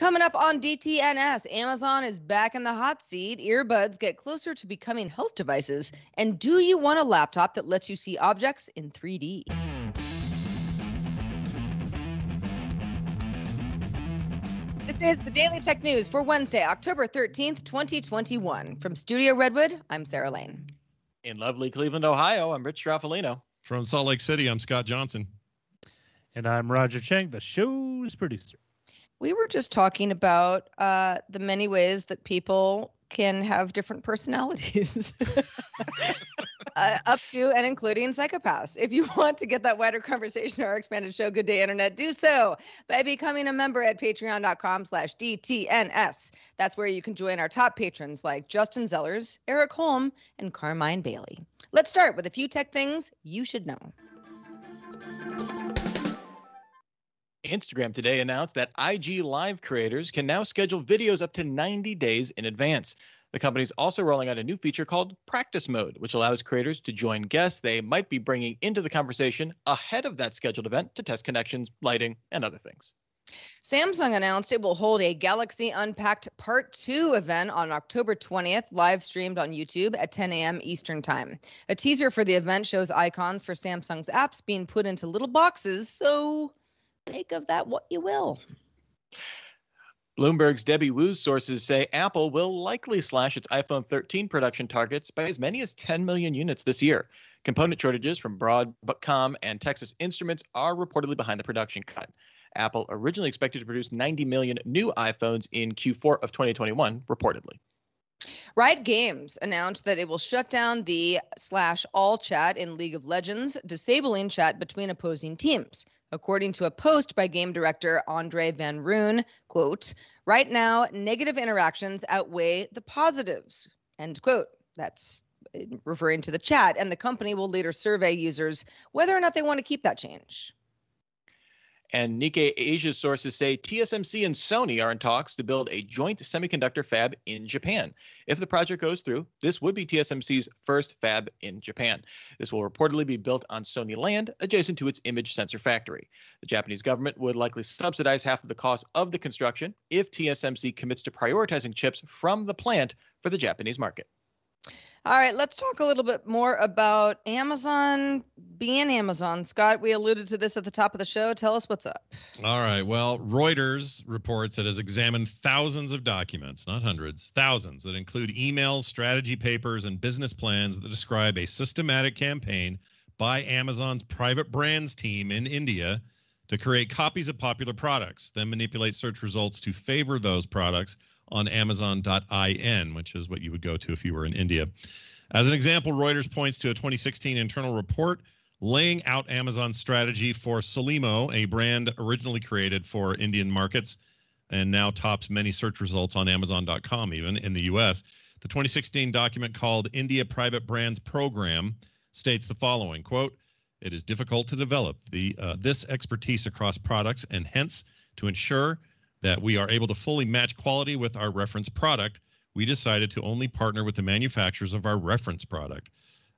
Coming up on DTNS, Amazon is back in the hot seat. Earbuds get closer to becoming health devices. And do you want a laptop that lets you see objects in 3D? This is the Daily Tech News for Wednesday, October 13th, 2021. From Studio Redwood, I'm Sarah Lane. In lovely Cleveland, Ohio, I'm Rich Straffolino. From Salt Lake City, I'm Scott Johnson. And I'm Roger Chang, the show's producer. We were just talking about uh, the many ways that people can have different personalities, uh, up to and including psychopaths. If you want to get that wider conversation or expanded show, Good Day Internet, do so by becoming a member at patreon.com slash DTNS. That's where you can join our top patrons like Justin Zellers, Eric Holm, and Carmine Bailey. Let's start with a few tech things you should know. Instagram today announced that IG Live creators can now schedule videos up to 90 days in advance. The company is also rolling out a new feature called Practice Mode, which allows creators to join guests they might be bringing into the conversation ahead of that scheduled event to test connections, lighting, and other things. Samsung announced it will hold a Galaxy Unpacked Part 2 event on October 20th, live streamed on YouTube at 10 a.m. Eastern Time. A teaser for the event shows icons for Samsung's apps being put into little boxes, so make of that what you will. Bloomberg's Debbie Wu's sources say Apple will likely slash its iPhone 13 production targets by as many as 10 million units this year. Component shortages from Broadcom and Texas Instruments are reportedly behind the production cut. Apple originally expected to produce 90 million new iPhones in Q4 of 2021, reportedly. Riot Games announced that it will shut down the slash all chat in League of Legends, disabling chat between opposing teams. According to a post by game director Andre Van Roon, quote, right now, negative interactions outweigh the positives, end quote. That's referring to the chat, and the company will later survey users whether or not they want to keep that change. And Nikkei Asia sources say TSMC and Sony are in talks to build a joint semiconductor fab in Japan. If the project goes through, this would be TSMC's first fab in Japan. This will reportedly be built on Sony land adjacent to its image sensor factory. The Japanese government would likely subsidize half of the cost of the construction if TSMC commits to prioritizing chips from the plant for the Japanese market. All right, let's talk a little bit more about Amazon being Amazon. Scott, we alluded to this at the top of the show. Tell us what's up. All right. Well, Reuters reports it has examined thousands of documents, not hundreds, thousands that include emails, strategy papers, and business plans that describe a systematic campaign by Amazon's private brands team in India to create copies of popular products, then manipulate search results to favor those products on Amazon.in, which is what you would go to if you were in India. As an example, Reuters points to a 2016 internal report laying out Amazon's strategy for Solimo, a brand originally created for Indian markets and now tops many search results on Amazon.com, even in the US. The 2016 document called India Private Brands Program states the following quote, it is difficult to develop the, uh, this expertise across products and hence to ensure that we are able to fully match quality with our reference product, we decided to only partner with the manufacturers of our reference product.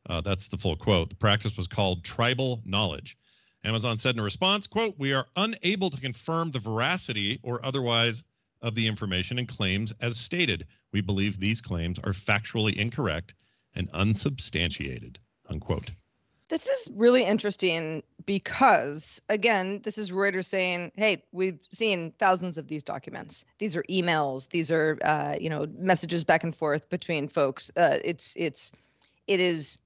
Uh, that's the full quote. The practice was called tribal knowledge. Amazon said in a response, quote, we are unable to confirm the veracity or otherwise of the information and claims as stated. We believe these claims are factually incorrect and unsubstantiated, unquote. This is really interesting because, again, this is Reuters saying, "Hey, we've seen thousands of these documents. These are emails. These are, uh, you know, messages back and forth between folks. Uh, it's, it's, it is,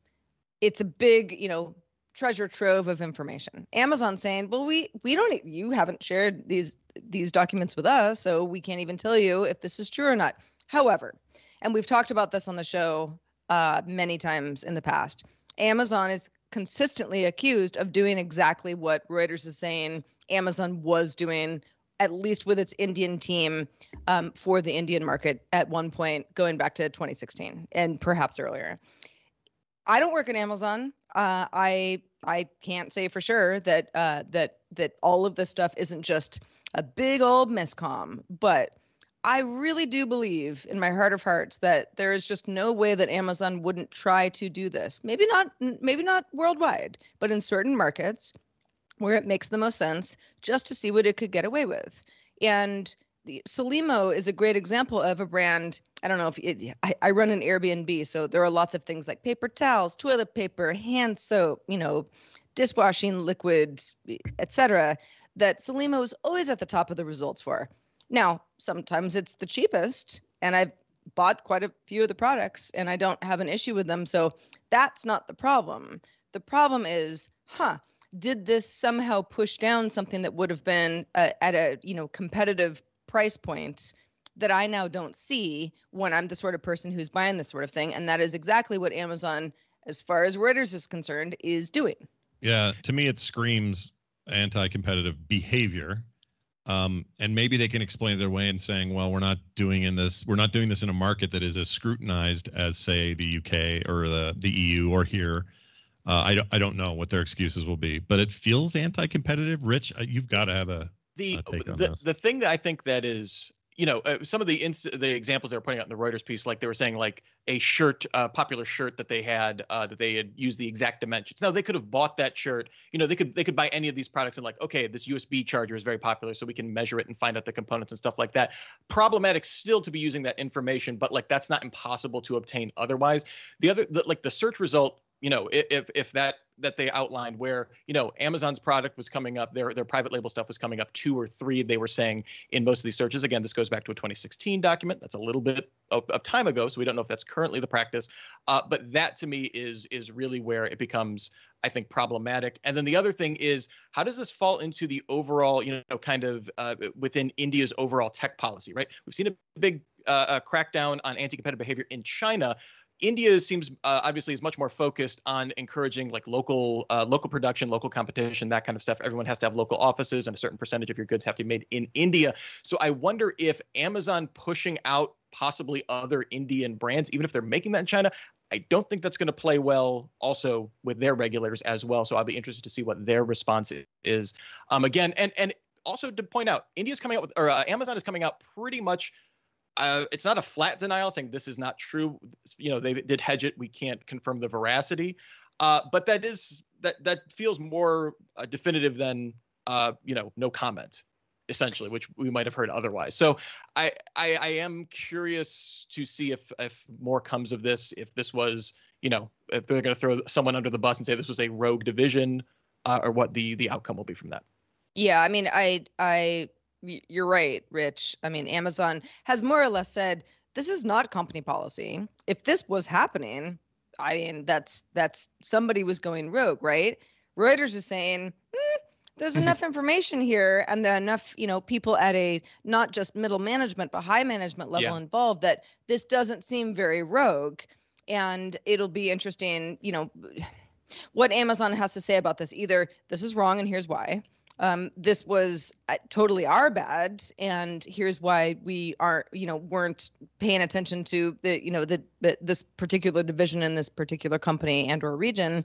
it's a big, you know, treasure trove of information. Amazon saying, "Well, we we don't you haven't shared these these documents with us, so we can't even tell you if this is true or not." However, and we've talked about this on the show uh, many times in the past, Amazon is consistently accused of doing exactly what Reuters is saying Amazon was doing, at least with its Indian team um, for the Indian market at one point, going back to 2016 and perhaps earlier. I don't work at Amazon. Uh, I I can't say for sure that uh, that that all of this stuff isn't just a big old miscom, but I really do believe in my heart of hearts that there is just no way that Amazon wouldn't try to do this. Maybe not maybe not worldwide, but in certain markets where it makes the most sense just to see what it could get away with. And the, Salimo is a great example of a brand. I don't know if it, I, I run an Airbnb, so there are lots of things like paper towels, toilet paper, hand soap, you know, dishwashing liquid, etc. That Salimo is always at the top of the results for. Now, sometimes it's the cheapest, and I've bought quite a few of the products and I don't have an issue with them. So that's not the problem. The problem is, huh, did this somehow push down something that would have been uh, at a, you know, competitive price point that I now don't see when I'm the sort of person who's buying this sort of thing and that is exactly what Amazon as far as Reuters is concerned is doing. Yeah, to me it screams anti-competitive behavior um, and maybe they can explain it their way in saying, well, we're not doing in this, we're not doing this in a market that is as scrutinized as, say, the UK or the the EU or here. Uh, I don't, I don't know what their excuses will be, but it feels anti-competitive. Rich, uh, you've got to have a the the, the thing that I think that is you know, uh, some of the inst- the examples they were putting out in the Reuters piece, like they were saying, like a shirt, uh, popular shirt that they had uh, that they had used the exact dimensions. Now they could have bought that shirt. You know, they could they could buy any of these products and like, okay, this USB charger is very popular, so we can measure it and find out the components and stuff like that. Problematic still to be using that information, but like that's not impossible to obtain otherwise. The other, the, like the search result, you know, if if that that they outlined where you know Amazon's product was coming up, their their private label stuff was coming up two or three. They were saying in most of these searches. Again, this goes back to a 2016 document. That's a little bit of, of time ago, so we don't know if that's currently the practice. Uh, but that to me is is really where it becomes I think problematic. And then the other thing is how does this fall into the overall you know kind of uh, within India's overall tech policy? Right, we've seen a big uh, uh crackdown on anti-competitive behavior in China India seems uh, obviously is much more focused on encouraging like local uh, local production, local competition, that kind of stuff. Everyone has to have local offices, and a certain percentage of your goods have to be made in India. So I wonder if Amazon pushing out possibly other Indian brands, even if they're making that in China, I don't think that's going to play well also with their regulators as well. So I'll be interested to see what their response is. Um, again, and and also to point out, India's coming out with or uh, Amazon is coming out pretty much uh, it's not a flat denial saying this is not true. You know, they did hedge it. We can't confirm the veracity, uh, but that is that that feels more uh, definitive than uh, you know no comment, essentially, which we might have heard otherwise. So I, I I am curious to see if if more comes of this. If this was you know if they're going to throw someone under the bus and say this was a rogue division, uh, or what the the outcome will be from that. Yeah, I mean, I I you're right, Rich. I mean, Amazon has more or less said this is not company policy. If this was happening, I mean, that's that's somebody was going rogue, right? Reuters is saying mm, there's enough information here, and there are enough, you know, people at a not just middle management but high management level yeah. involved that this doesn't seem very rogue, and it'll be interesting, you know, what Amazon has to say about this. Either this is wrong, and here's why um, this was uh, totally our bad and here's why we are you know weren't paying attention to the you know the, the this particular division in this particular company and or region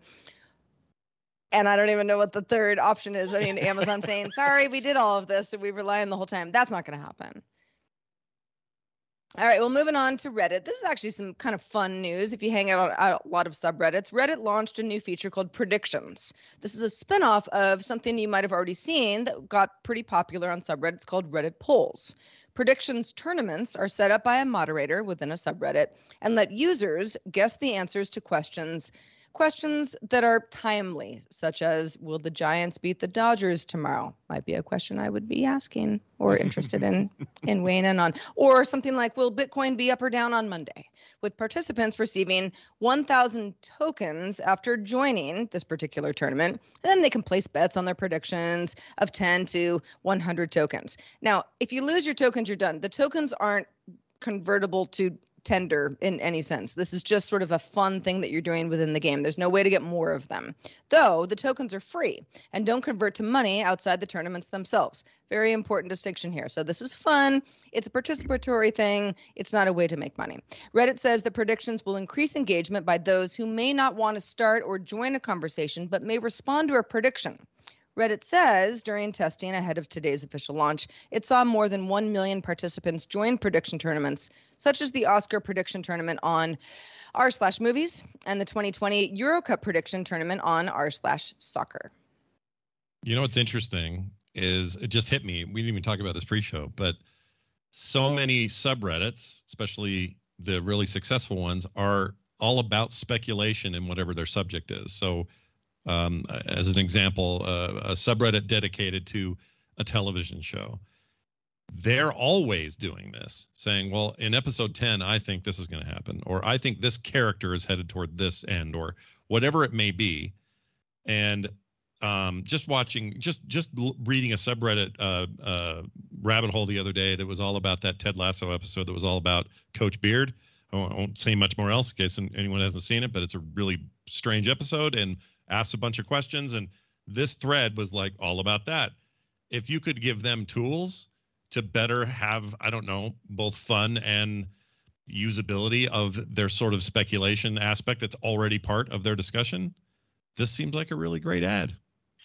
and I don't even know what the third option is. I mean, Amazon saying, sorry, we did all of this and we were lying the whole time. That's not going to happen. All right, well, moving on to Reddit. This is actually some kind of fun news if you hang out on a lot of subreddits. Reddit launched a new feature called Predictions. This is a spinoff of something you might have already seen that got pretty popular on subreddits called Reddit Polls. Predictions tournaments are set up by a moderator within a subreddit and let users guess the answers to questions Questions that are timely, such as Will the Giants beat the Dodgers tomorrow? Might be a question I would be asking or interested in, in weighing in on. Or something like Will Bitcoin be up or down on Monday? With participants receiving 1,000 tokens after joining this particular tournament. then they can place bets on their predictions of 10 to 100 tokens. Now, if you lose your tokens, you're done. The tokens aren't convertible to tender in any sense. This is just sort of a fun thing that you're doing within the game. There's no way to get more of them. Though the tokens are free and don't convert to money outside the tournaments themselves. Very important distinction here. So this is fun. It's a participatory thing. It's not a way to make money. Reddit says the predictions will increase engagement by those who may not want to start or join a conversation but may respond to a prediction. Reddit says during testing ahead of today's official launch, it saw more than 1 million participants join prediction tournaments, such as the Oscar prediction tournament on r slash movies and the 2020 Euro Cup prediction tournament on r slash soccer. You know what's interesting is it just hit me. We didn't even talk about this pre-show, but so many subreddits, especially the really successful ones, are all about speculation in whatever their subject is. So um, as an example, uh, a subreddit dedicated to a television show. They're always doing this, saying, well, in episode 10, I think this is going to happen, or I think this character is headed toward this end, or whatever it may be. And um, just watching, just just reading a subreddit uh, uh, rabbit hole the other day that was all about that Ted Lasso episode that was all about Coach Beard. I won't, I won't say much more else in case anyone hasn't seen it, but it's a really strange episode and Asked a bunch of questions. And this thread was like all about that. If you could give them tools to better have, I don't know, both fun and usability of their sort of speculation aspect that's already part of their discussion, this seems like a really great ad.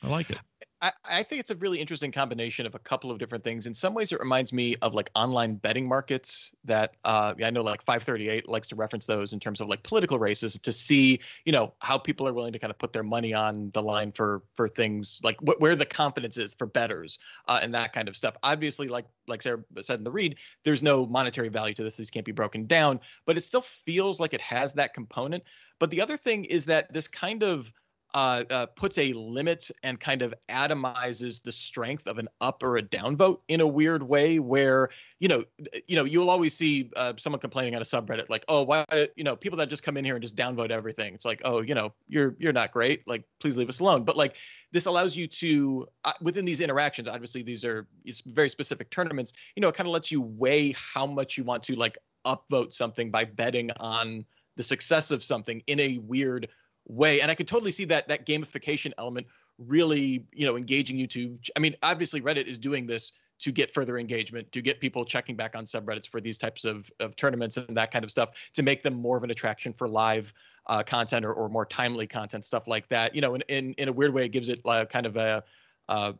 I like it. I, think it's a really interesting combination of a couple of different things. In some ways, it reminds me of like online betting markets that uh, I know like 538 likes to reference those in terms of like political races to see, you know, how people are willing to kind of put their money on the line for for things like wh- where the confidence is for betters uh, and that kind of stuff. Obviously, like like Sarah said in the read, there's no monetary value to this. These can't be broken down, but it still feels like it has that component. But the other thing is that this kind of uh, uh, puts a limit and kind of atomizes the strength of an up or a down vote in a weird way where you know you know you'll always see uh, someone complaining on a subreddit like oh why you know people that just come in here and just downvote everything it's like oh you know you're you're not great like please leave us alone but like this allows you to uh, within these interactions obviously these are very specific tournaments you know it kind of lets you weigh how much you want to like upvote something by betting on the success of something in a weird way. And I could totally see that that gamification element really, you know, engaging you to. I mean, obviously Reddit is doing this to get further engagement, to get people checking back on subreddits for these types of, of tournaments and that kind of stuff, to make them more of an attraction for live uh, content or, or more timely content, stuff like that. You know, in, in, in a weird way, it gives it uh, kind of a uh,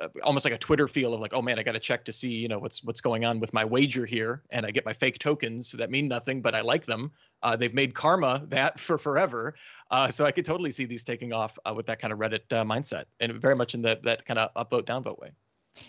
uh, almost like a Twitter feel of like, oh man, I got to check to see, you know, what's what's going on with my wager here, and I get my fake tokens that mean nothing, but I like them. Uh, they've made karma that for forever, uh, so I could totally see these taking off uh, with that kind of Reddit uh, mindset, and very much in the, that kind of upvote downvote way.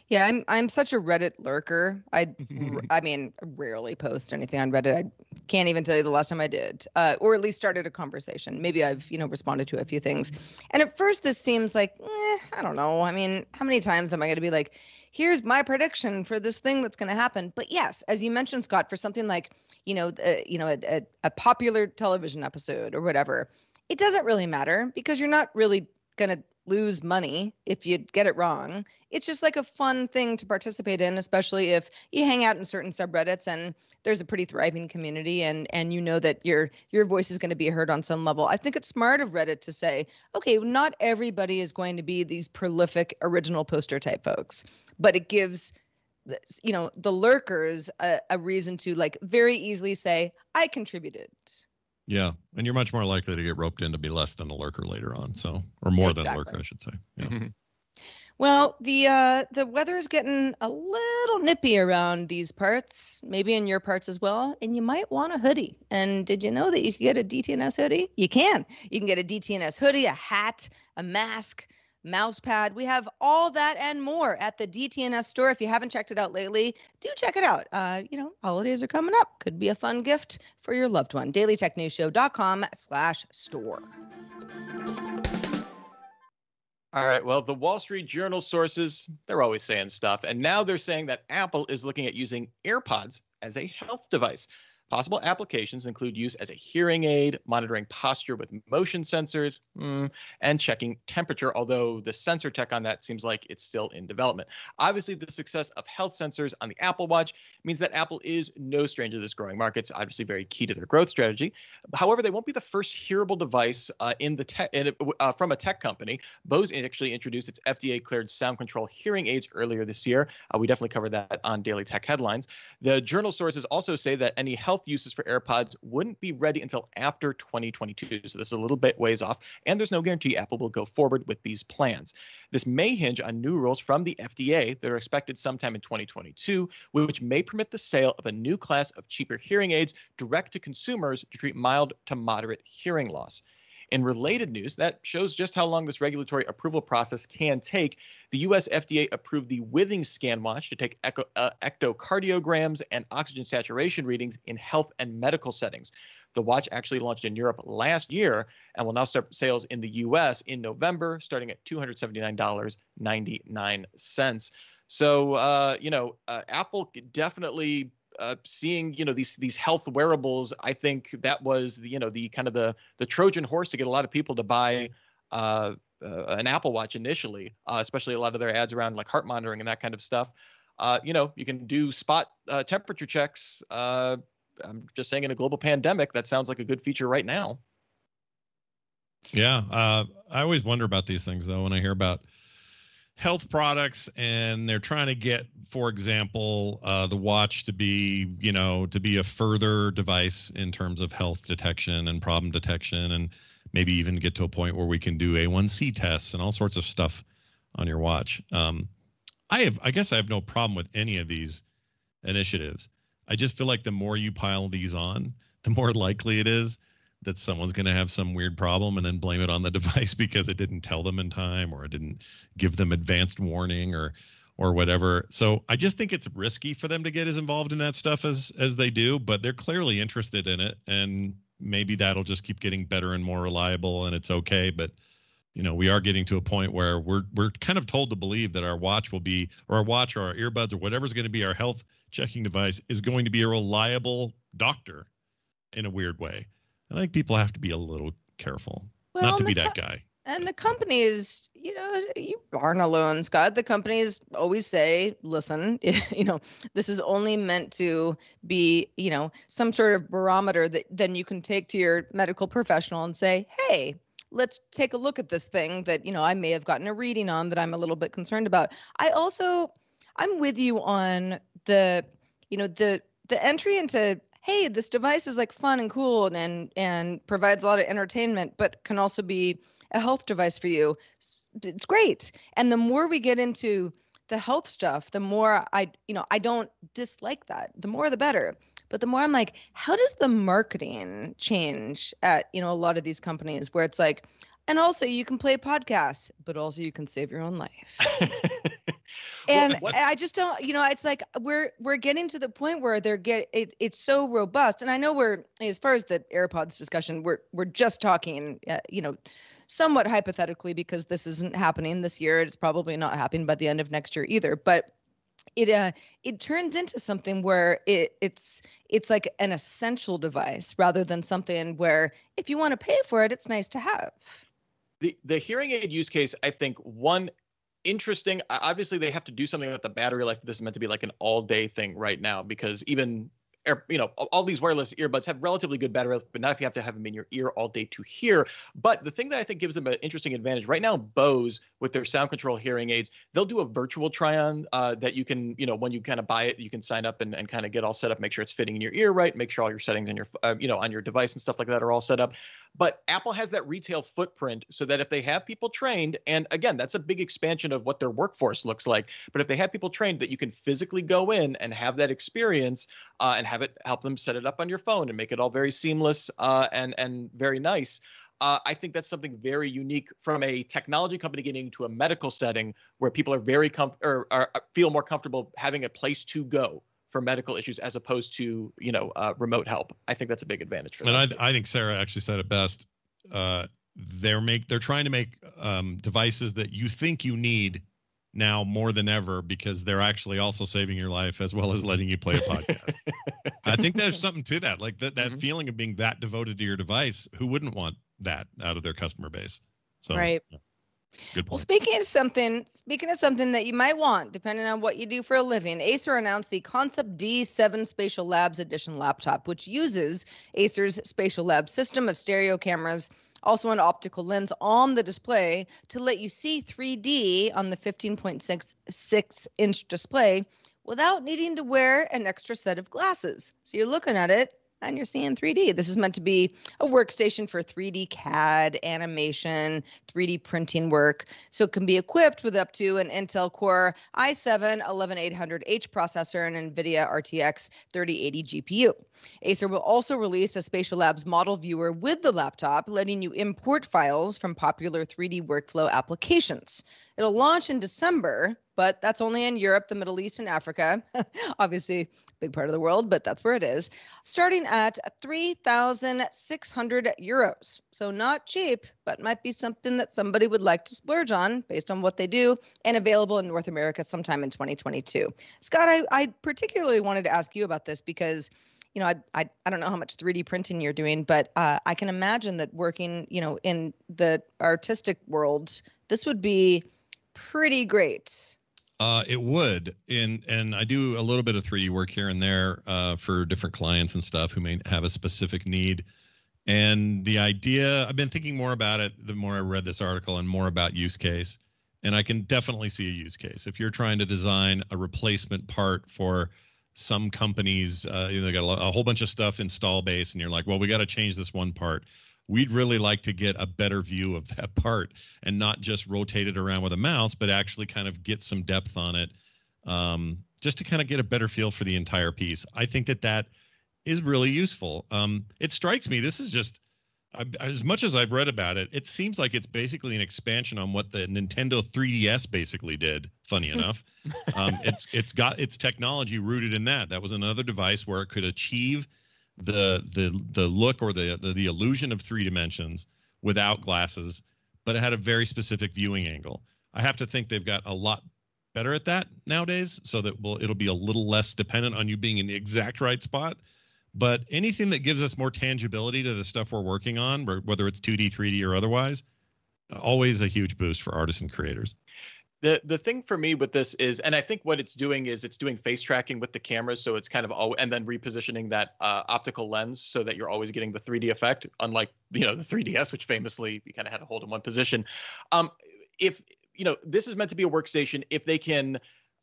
Yeah, I'm I'm such a Reddit lurker. I I mean, rarely post anything on Reddit. I can't even tell you the last time I did, uh, or at least started a conversation. Maybe I've you know responded to a few things. And at first, this seems like eh, I don't know. I mean, how many times am I going to be like, here's my prediction for this thing that's going to happen? But yes, as you mentioned, Scott, for something like you know uh, you know a, a, a popular television episode or whatever, it doesn't really matter because you're not really going to lose money if you get it wrong. It's just like a fun thing to participate in, especially if you hang out in certain subreddits and there's a pretty thriving community and and you know that your your voice is going to be heard on some level. I think it's smart of Reddit to say, okay, not everybody is going to be these prolific original poster type folks, but it gives you know the lurkers a, a reason to like very easily say i contributed yeah, and you're much more likely to get roped in to be less than a lurker later on, so or more exactly. than a lurker, I should say. Yeah. Mm-hmm. Well, the uh, the weather is getting a little nippy around these parts, maybe in your parts as well, and you might want a hoodie. And did you know that you can get a DTNS hoodie? You can. You can get a DTNS hoodie, a hat, a mask, mouse pad. We have all that and more at the DTNS store. If you haven't checked it out lately, do check it out. Uh, you know, holidays are coming up. Could be a fun gift for your loved one. DailyTechNewsShow.com slash store. All right. Well, the Wall Street Journal sources, they're always saying stuff. And now they're saying that Apple is looking at using AirPods as a health device. Possible applications include use as a hearing aid, monitoring posture with motion sensors, mm, and checking temperature, although the sensor tech on that seems like it's still in development. Obviously, the success of health sensors on the Apple Watch means that Apple is no stranger to this growing market. It's obviously very key to their growth strategy. However, they won't be the first hearable device uh, in the te- uh, from a tech company. Bose actually introduced its FDA-cleared sound control hearing aids earlier this year. Uh, we definitely covered that on Daily Tech Headlines. The journal sources also say that any health health uses for AirPods wouldn't be ready until after 2022. So this is a little bit ways off, and there's no guarantee Apple will go forward with these plans. This may hinge on new rules from the FDA that are expected sometime in 2022, which may permit the sale of a new class of cheaper hearing aids direct to consumers to treat mild to moderate hearing loss. In related news, that shows just how long this regulatory approval process can take. The U.S. FDA approved the Withings scan watch to take echo, uh, ectocardiograms and oxygen saturation readings in health and medical settings. The watch actually launched in Europe last year and will now start sales in the U.S. in November, starting at $279.99. So, uh, you know, uh, Apple definitely uh, seeing you know these these health wearables, I think that was the, you know the kind of the the Trojan horse to get a lot of people to buy uh, uh, an Apple Watch initially, uh, especially a lot of their ads around like heart monitoring and that kind of stuff. Uh, you know, you can do spot uh, temperature checks. I'm just saying, in a global pandemic, that sounds like a good feature right now. Yeah, I always wonder about these things though when I hear about health products and they're trying to get for example uh, the watch to be you know to be a further device in terms of health detection and problem detection and maybe even get to a point where we can do a1c tests and all sorts of stuff on your watch um, i have i guess i have no problem with any of these initiatives i just feel like the more you pile these on the more likely it is that someone's going to have some weird problem and then blame it on the device because it didn't tell them in time or it didn't give them advanced warning or or whatever. So I just think it's risky for them to get as involved in that stuff as as they do, but they're clearly interested in it and maybe that'll just keep getting better and more reliable and it's okay, but you know, we are getting to a point where we're we're kind of told to believe that our watch will be or our watch or our earbuds or whatever's going to be our health checking device is going to be a reliable doctor in a weird way. I think people have to be a little careful well, not to be that co- guy. And the companies, you know, you aren't alone, Scott. The companies always say, listen, you know, this is only meant to be, you know, some sort of barometer that then you can take to your medical professional and say, hey, let's take a look at this thing that, you know, I may have gotten a reading on that I'm a little bit concerned about. I also, I'm with you on the, you know, the, the entry into hey, this device is like fun and cool and and, and provides a lot of entertainment, but can also be a health device for you. It's great. And the more we get into the health stuff, the more I, you know, I don't dislike that. The more the better. But the more I'm like, how does the marketing change at, you know, a lot of these companies where it's like, and also you can play podcasts, but also you can save your own life. And well, I just don't, you know, it's like we're we're getting to the point where they're get it, it's so robust. And I know we're as far as the AirPods discussion, we're we're just talking, uh, you know, somewhat hypothetically because this isn't happening this year. It's probably not happening by the end of next year either. But it uh it turns into something where it it's it's like an essential device rather than something where if you want to pay for it, it's nice to have. The the hearing aid use case, I think one interesting. Obviously, they have to do something with the battery life. This is meant to be like an all day thing right now because even Air, you know, all these wireless earbuds have relatively good battery life, but not if you have to have them in your ear all day to hear. But the thing that I think gives them an interesting advantage right now, Bose with their sound control hearing aids, they'll do a virtual try on uh, that you can, you know, when you kind of buy it, you can sign up and, and kind of get all set up, make sure it's fitting in your ear right, make sure all your settings on your, uh, you know, on your device and stuff like that are all set up. But Apple has that retail footprint so that if they have people trained, and again, that's a big expansion of what their workforce looks like. But if they have people trained that you can physically go in and have that experience uh, and have it help them set it up on your phone and make it all very seamless uh, and and very nice. Uh, I think that's something very unique from a technology company getting to a medical setting where people are very com- or, or uh, feel more comfortable having a place to go for medical issues as opposed to you know uh, remote help. I think that's a big advantage for. And them. I, I think Sarah actually said it best. Uh, they're make they're trying to make um, devices that you think you need now more than ever because they're actually also saving your life as well as letting you play a podcast. I think there's something to that, like that that mm-hmm. feeling of being that devoted to your device. Who wouldn't want that out of their customer base? So, right. Yeah. Good point. Well, speaking of something, speaking of something that you might want, depending on what you do for a living, Acer announced the Concept D7 Spatial Labs Edition laptop, which uses Acer's Spatial Labs system of stereo cameras, also an optical lens on the display to let you see 3D on the 15.6 inch display without needing to wear an extra set of glasses. So you're looking at it and you're seeing 3D. This is meant to be a workstation for 3D CAD, animation, 3D printing work. So it can be equipped with up to an Intel Core i7 11800H processor and NVIDIA RTX 3080 GPU. Acer will also release a Spatial Labs model viewer with the laptop, letting you import files from popular 3D workflow applications. It'll launch in December, but that's only in Europe, the Middle East, and Africa. Obviously, big part of the world, but that's where it is. Starting at 3,600 euros. So not cheap, but might be something that somebody would like to splurge on based on what they do and available in North America sometime in 2022. Scott, I, I particularly wanted to ask you about this because you know, I, I, I don't know how much 3D printing you're doing, but uh, I can imagine that working, you know, in the artistic world, this would be pretty great. Uh, it would, and and I do a little bit of 3D work here and there uh, for different clients and stuff who may have a specific need. And the idea, I've been thinking more about it the more I read this article and more about use case. And I can definitely see a use case if you're trying to design a replacement part for some companies uh, you know they got a, a whole bunch of stuff install base and you're like well we got to change this one part we'd really like to get a better view of that part and not just rotate it around with a mouse but actually kind of get some depth on it um, just to kind of get a better feel for the entire piece i think that that is really useful um, it strikes me this is just as much as I've read about it, it seems like it's basically an expansion on what the Nintendo 3DS basically did. Funny hmm. enough, um, it's it's got its technology rooted in that. That was another device where it could achieve the the the look or the the, the illusion of three dimensions without glasses, but it had a very specific viewing angle. I have to think they've got a lot better at that nowadays, so that well it'll be a little less dependent on you being in the exact right spot but anything that gives us more tangibility to the stuff we're working on, whether it's 2D, 3D, or otherwise, always a huge boost for artists and creators. The, the thing for me with this is, and I think what it's doing is it's doing face tracking with the camera, so it's kind of all, and then repositioning that uh, optical lens so that you're always getting the 3D effect, unlike you know the 3DS, which famously you kind of had to hold in one position. Um, if you know this is meant to be a workstation, if they can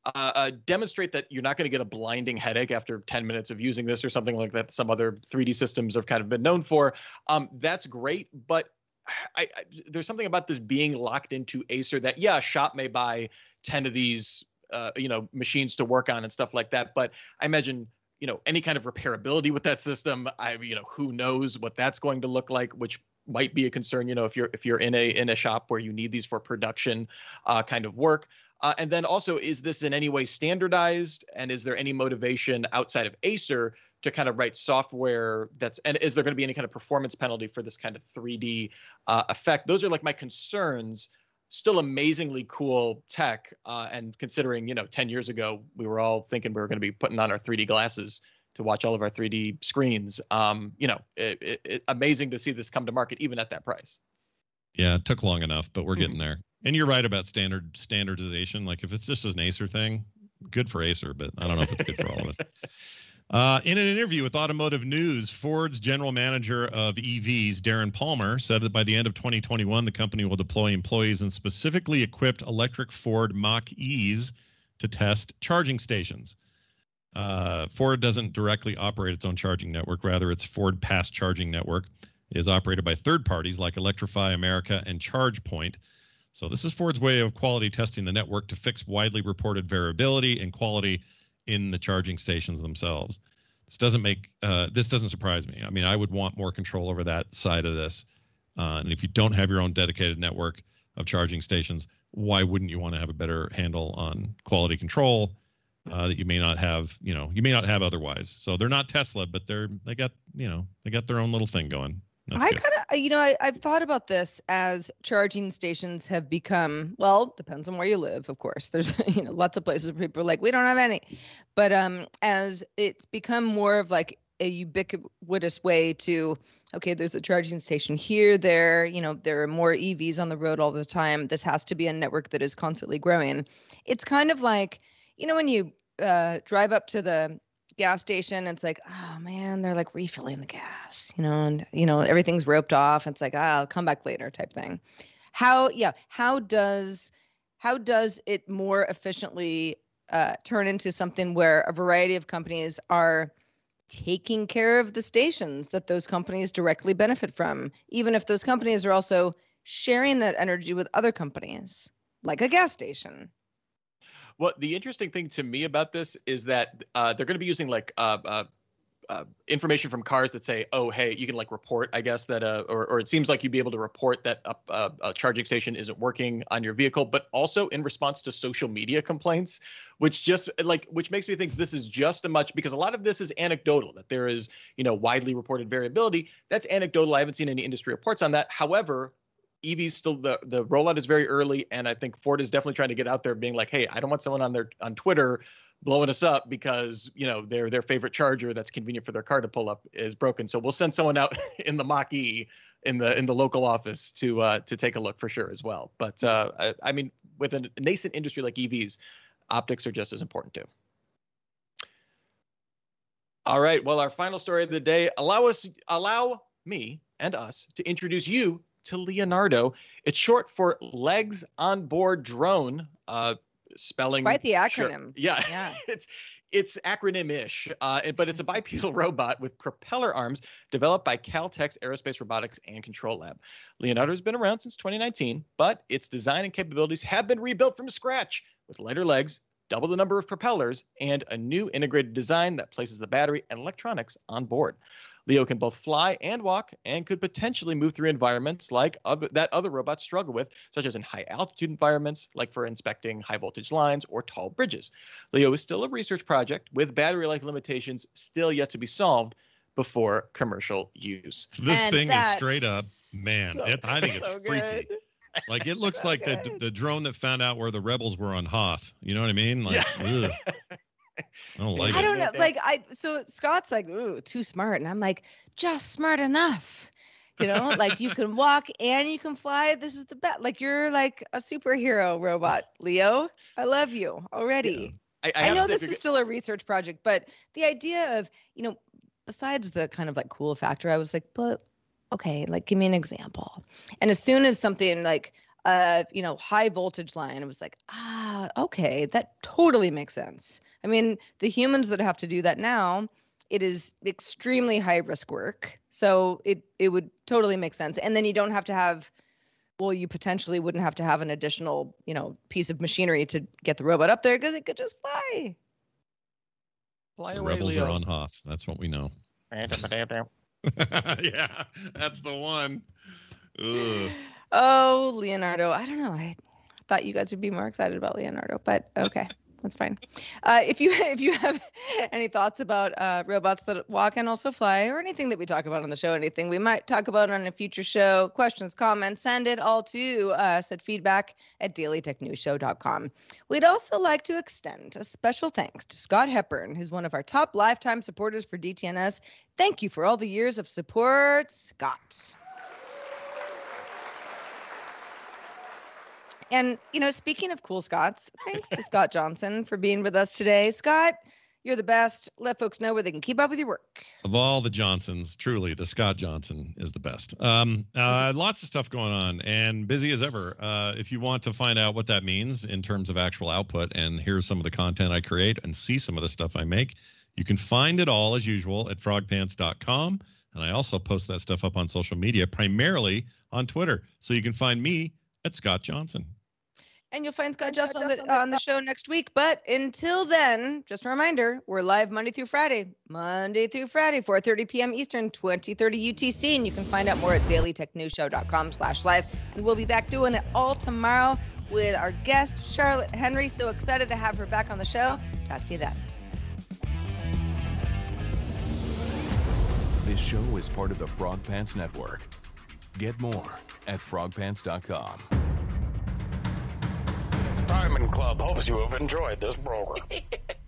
uh, uh, demonstrate that you're not going to get a blinding headache after 10 minutes of using this or something like that some other 3d systems have kind of been known for um, that's great but I, I, there's something about this being locked into acer that yeah a shop may buy 10 of these uh, you know machines to work on and stuff like that but i imagine you know any kind of repairability with that system i you know who knows what that's going to look like which might be a concern you know if you're if you're in a in a shop where you need these for production uh, kind of work uh, and then also, is this in any way standardized? And is there any motivation outside of Acer to kind of write software that's, and is there going to be any kind of performance penalty for this kind of 3D uh, effect? Those are like my concerns. Still amazingly cool tech. Uh, and considering, you know, 10 years ago, we were all thinking we were going to be putting on our 3D glasses to watch all of our 3D screens. Um, you know, it, it, it, amazing to see this come to market even at that price. Yeah, it took long enough, but we're mm-hmm. getting there. And you're right about standard standardization. Like if it's just an Acer thing, good for Acer, but I don't know if it's good for all of us. Uh, in an interview with Automotive News, Ford's general manager of EVs, Darren Palmer, said that by the end of 2021, the company will deploy employees in specifically equipped electric Ford Mach E's to test charging stations. Uh, Ford doesn't directly operate its own charging network, rather, its Ford Pass charging network is operated by third parties like Electrify America and ChargePoint. So this is Ford's way of quality testing the network to fix widely reported variability and quality in the charging stations themselves. This doesn't make uh, this doesn't surprise me. I mean, I would want more control over that side of this. Uh, and if you don't have your own dedicated network of charging stations, why wouldn't you want to have a better handle on quality control uh, that you may not have? You know, you may not have otherwise. So they're not Tesla, but they're they got you know they got their own little thing going. That's I kind of, uh, you know, I, have thought about this as charging stations have become, well, depends on where you live, of course. There's, you know, lots of places where people are like, we don't have any. But um, as it's become more of like a ubiquitous way to, okay, there's a charging station here, there, you know, there are more EVs on the road all the time. This has to be a network that is constantly growing. It's kind of like, you know, when you uh, drive up to the gas station. It's like, oh man, they're like refilling the gas, you know, and you know everything's roped off. It's like, ah, I'll come back later type thing. How yeah? How does how does it more efficiently uh, turn into something where a variety of companies are taking care of the stations that those companies directly benefit from, even if those companies are also sharing that energy with other companies, like a gas station? Well, the interesting thing to me about this is that uh, they're going to be using like uh, uh, uh, information from cars that say, "Oh, hey, you can like report." I guess that, uh, or or it seems like you'd be able to report that a, a, charging station isn't working on your vehicle, but also in response to social media complaints, which just like which makes me think this is just as much because a lot of this is anecdotal that there is you know widely reported variability. That's anecdotal. I haven't seen any industry reports on that. However, EV's still the the rollout is very early, and I think Ford is definitely trying to get out there, being like, hey, I don't want someone on their on Twitter blowing us up because you know their their favorite charger that's convenient for their car to pull up is broken. So we'll send someone out in the Mach E in the in the local office to uh, to take a look for sure as well. But uh, I, I mean, with a nascent industry like EVs, optics are just as important too. All right. Well, our final story of the day allow us allow me and us to introduce you to Leonardo. It's short for Legs on Board Drone. Uh, spelling quite the acronym. Sure. Yeah, yeah. it's it's acronym-ish, uh, but it's a mm-hmm. bipedal robot with propeller arms developed by Caltech's Aerospace Robotics and Control Lab. Leonardo has been around since 2019, but its design and capabilities have been rebuilt from scratch with lighter legs, double the number of propellers, and a new integrated design that places the battery and electronics on board. Leo can both fly and walk and could potentially move through environments like other, that other robots struggle with, such as in high altitude environments, like for inspecting high voltage lines or tall bridges. Leo is still a research project with battery life limitations still yet to be solved before commercial use. This and thing is straight up, man, so, it, I think so it's good. freaky like it looks like the the drone that found out where the rebels were on Hoth. You know what I mean? Like, yeah. I don't like. I don't know. Like I, so Scott's like, ooh, too smart, and I'm like, just smart enough. You know, like you can walk and you can fly. This is the best. Like you're like a superhero robot, Leo. I love you already. Yeah. I, I, I know this is still a research project, but the idea of you know, besides the kind of like cool factor, I was like, but okay, like give me an example. And as soon as something like uh, you know, high voltage line, it was like, ah, okay, that totally makes sense. I mean, the humans that have to do that now, it is extremely high risk work. So it it would totally make sense. And then you don't have to have well, you potentially wouldn't have to have an additional, you know, piece of machinery to get the robot up there because it could just fly. Fly the away, rebels Leo. are on Hoth. That's what we know. yeah, that's the one. Ugh. Oh, Leonardo. I don't know. I thought you guys would be more excited about Leonardo, but okay that's fine. Uh, if you if you have any thoughts about uh, robots that walk and also fly, or anything that we talk about on the show, anything we might talk about on a future show, questions, comments, send it all to us uh, at feedback at dailytechnewsshow.com. We'd also like to extend a special thanks to Scott Hepburn, who's one of our top lifetime supporters for DTNS. Thank you for all the years of support, Scott. And, you know, speaking of cool Scots, thanks to Scott Johnson for being with us today. Scott, you're the best. Let folks know where they can keep up with your work. Of all the Johnsons, truly, the Scott Johnson is the best. Um, uh, lots of stuff going on and busy as ever. Uh, if you want to find out what that means in terms of actual output and hear some of the content I create and see some of the stuff I make, you can find it all as usual at frogpants.com. And I also post that stuff up on social media, primarily on Twitter. So you can find me at Scott Johnson. And you'll find Scott Just on the, on the show next week. But until then, just a reminder, we're live Monday through Friday, Monday through Friday, 4.30 p.m. Eastern, 2030 UTC. And you can find out more at dailytechnewsshow.com slash live. And we'll be back doing it all tomorrow with our guest, Charlotte Henry. So excited to have her back on the show. Talk to you then. This show is part of the Frog Pants Network. Get more at frogpants.com. Diamond Club hopes you have enjoyed this program.